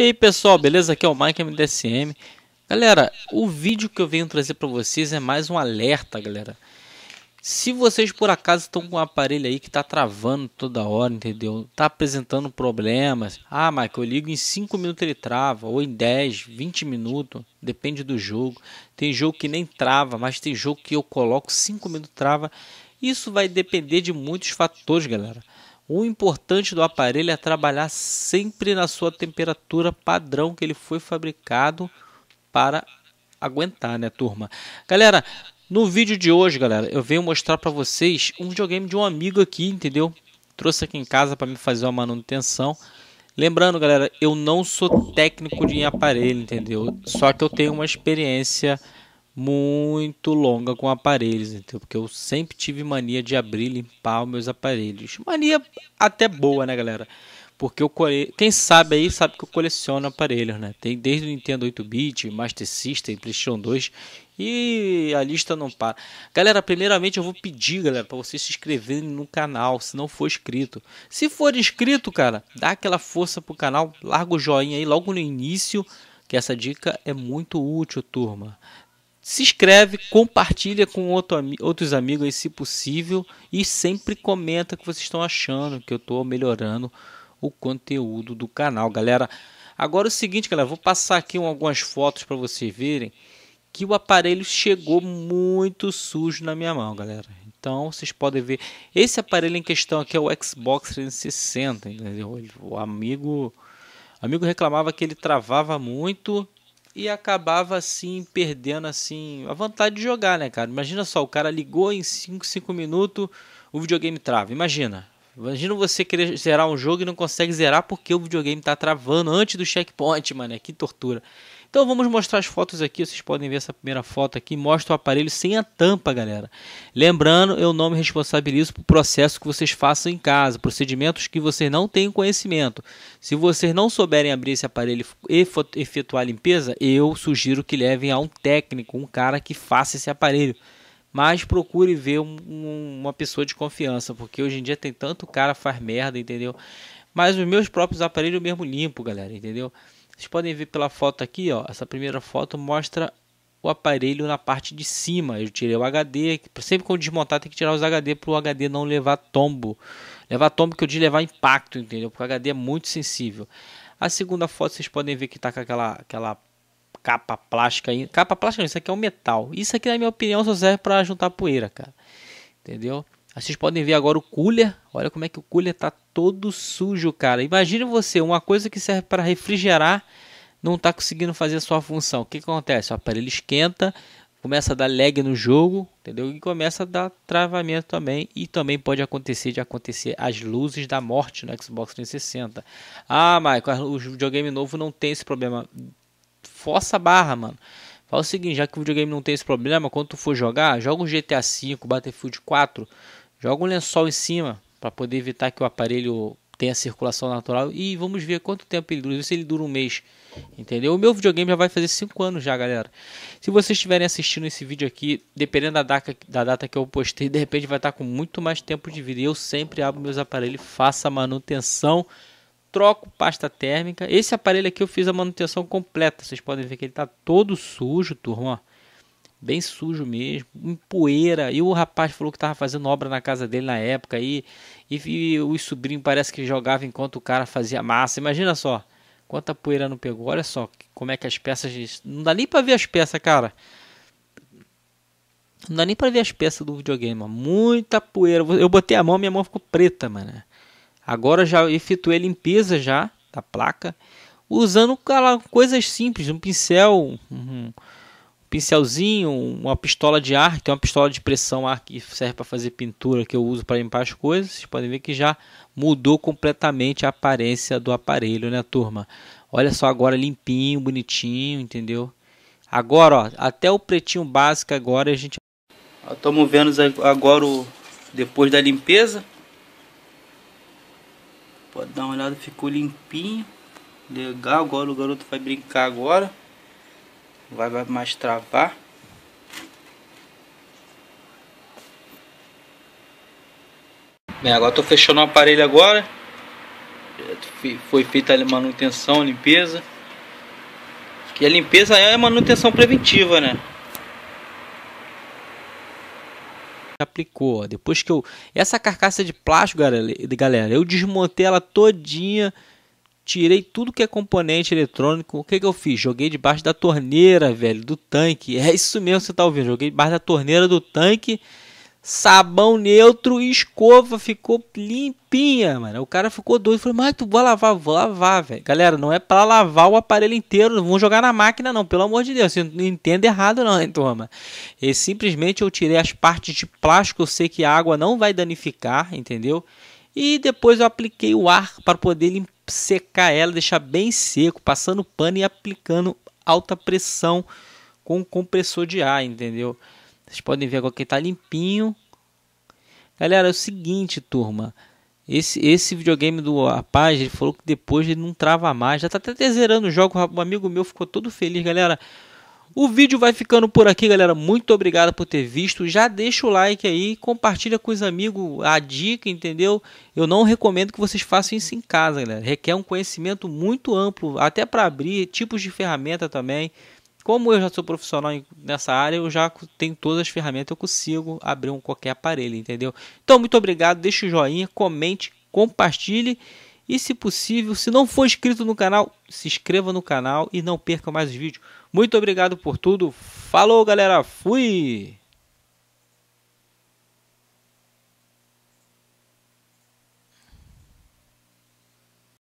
E aí pessoal, beleza? Aqui é o Mike MDSM. Galera, o vídeo que eu venho trazer para vocês é mais um alerta, galera. Se vocês por acaso estão com um aparelho aí que está travando toda hora, entendeu? Está apresentando problemas. Ah, Mike, eu ligo em 5 minutos ele trava, ou em 10, 20 minutos, depende do jogo. Tem jogo que nem trava, mas tem jogo que eu coloco 5 minutos trava. Isso vai depender de muitos fatores, galera. O importante do aparelho é trabalhar sempre na sua temperatura padrão que ele foi fabricado para aguentar, né, turma? Galera, no vídeo de hoje, galera, eu venho mostrar para vocês um videogame de um amigo aqui, entendeu? Trouxe aqui em casa para me fazer uma manutenção. Lembrando, galera, eu não sou técnico de aparelho, entendeu? Só que eu tenho uma experiência muito longa com aparelhos, entendeu? Porque eu sempre tive mania de abrir limpar os meus aparelhos. Mania até boa, né, galera? Porque eu cole... quem sabe aí sabe que eu coleciono aparelhos, né? Tem desde o Nintendo 8-bit, Master System, PlayStation 2 e a lista não para. Galera, primeiramente eu vou pedir, galera, para vocês se inscreverem no canal, se não for inscrito. Se for inscrito, cara, dá aquela força pro canal, larga o joinha aí logo no início, que essa dica é muito útil, turma. Se inscreve, compartilha com outro, outros amigos aí, se possível, e sempre comenta o que vocês estão achando, que eu estou melhorando o conteúdo do canal, galera. Agora é o seguinte, galera, vou passar aqui algumas fotos para vocês verem que o aparelho chegou muito sujo na minha mão, galera. Então vocês podem ver esse aparelho em questão aqui é o Xbox 360, entendeu? O amigo amigo reclamava que ele travava muito e acabava assim perdendo assim a vontade de jogar, né, cara? Imagina só, o cara ligou em 5 5 minutos, o videogame trava. Imagina. Imagina você querer zerar um jogo e não consegue zerar porque o videogame tá travando antes do checkpoint, mano, que tortura. Então vamos mostrar as fotos aqui, vocês podem ver essa primeira foto aqui, mostra o aparelho sem a tampa, galera. Lembrando, eu não me responsabilizo por processo que vocês façam em casa, procedimentos que vocês não têm conhecimento. Se vocês não souberem abrir esse aparelho e efetuar a limpeza, eu sugiro que levem a um técnico, um cara que faça esse aparelho mas procure ver um, um, uma pessoa de confiança, porque hoje em dia tem tanto cara faz merda, entendeu? mas os meus próprios aparelhos eu mesmo limpo, galera, entendeu? Vocês podem ver pela foto aqui, ó, essa primeira foto mostra o aparelho na parte de cima. Eu tirei o HD, sempre quando desmontar tem que tirar os HD para o HD não levar tombo. Levar tombo que eu disse levar impacto, entendeu? Porque o HD é muito sensível. A segunda foto vocês podem ver que tá com aquela, aquela capa plástica aí. Capa plástica, não, isso aqui é um metal. Isso aqui, na minha opinião, só serve para juntar poeira, cara. Entendeu? Aí vocês podem ver agora o cooler. Olha como é que o cooler tá todo sujo, cara. Imagina você, uma coisa que serve para refrigerar não tá conseguindo fazer a sua função. O que, que acontece? O aparelho esquenta, começa a dar lag no jogo, entendeu? E começa a dar travamento também. E também pode acontecer de acontecer as luzes da morte no Xbox 360. Ah, Michael, o videogame novo não tem esse problema. Força a barra, mano. Fala o seguinte, já que o videogame não tem esse problema, quando tu for jogar, joga o GTA V, Battlefield 4, Joga um lençol em cima para poder evitar que o aparelho tenha circulação natural e vamos ver quanto tempo ele dura, se ele dura um mês, entendeu? O meu videogame já vai fazer 5 anos já, galera. Se vocês estiverem assistindo esse vídeo aqui, dependendo da data, da data que eu postei, de repente vai estar com muito mais tempo de vida. E eu sempre abro meus aparelhos, faço a manutenção, troco pasta térmica. Esse aparelho aqui eu fiz a manutenção completa, vocês podem ver que ele está todo sujo, turma, bem sujo mesmo, em poeira. E o rapaz falou que tava fazendo obra na casa dele na época e, e, e os sobrinhos parece que jogava enquanto o cara fazia massa. Imagina só, quanta poeira não pegou. Olha só como é que as peças. Não dá nem para ver as peças, cara. Não dá nem para ver as peças do videogame, mano. Muita poeira. Eu botei a mão, minha mão ficou preta, mano. Agora já efetuei limpeza já da placa. Usando coisas simples, um pincel, um, pincelzinho, uma pistola de ar, tem uma pistola de pressão ar que serve para fazer pintura que eu uso para limpar as coisas. Vocês podem ver que já mudou completamente a aparência do aparelho, né, turma? Olha só agora limpinho, bonitinho, entendeu? Agora, ó, até o pretinho básico agora a gente Estamos vendo agora o depois da limpeza. Pode dar uma olhada, ficou limpinho. Legal, agora o garoto vai brincar agora vai mais travar bem agora estou fechando o aparelho agora foi feita a manutenção limpeza e a limpeza é manutenção preventiva né aplicou. Depois que eu. Essa carcaça de plástico, galera, eu desmontei ela todinha tirei tudo que é componente eletrônico. O que, que eu fiz? Joguei debaixo da torneira, velho, do tanque. É isso mesmo que você tá ouvindo. Joguei debaixo da torneira do tanque. Sabão neutro e escova ficou limpinha, mano. O cara ficou doido. Falei, mas tu vai lavar, vou lavar, velho. Galera, não é para lavar o aparelho inteiro. Não vão jogar na máquina, não. Pelo amor de Deus, você não entende errado, não, hein, turma. E simplesmente eu tirei as partes de plástico. Eu sei que a água não vai danificar, entendeu? E depois eu apliquei o ar para poder limpar secar ela, deixar bem seco, passando pano e aplicando alta pressão com compressor de ar, entendeu? Vocês podem ver agora que está limpinho. Galera, é o seguinte, turma. Esse, esse videogame do Rapaz, ele falou que depois ele não trava mais. Já está até zerando o jogo. Um amigo meu ficou todo feliz, galera. O vídeo vai ficando por aqui, galera. Muito obrigado por ter visto. Já deixa o like aí, compartilha com os amigos a dica, entendeu? Eu não recomendo que vocês façam isso em casa, galera. Requer um conhecimento muito amplo, até para abrir tipos de ferramenta também. Como eu já sou profissional nessa área, eu já tenho todas as ferramentas, eu consigo abrir um qualquer aparelho, entendeu? Então, muito obrigado, deixa o joinha, comente, compartilhe. E se possível, se não for inscrito no canal, se inscreva no canal e não perca mais os vídeos. Muito obrigado por tudo. Falou, galera. Fui!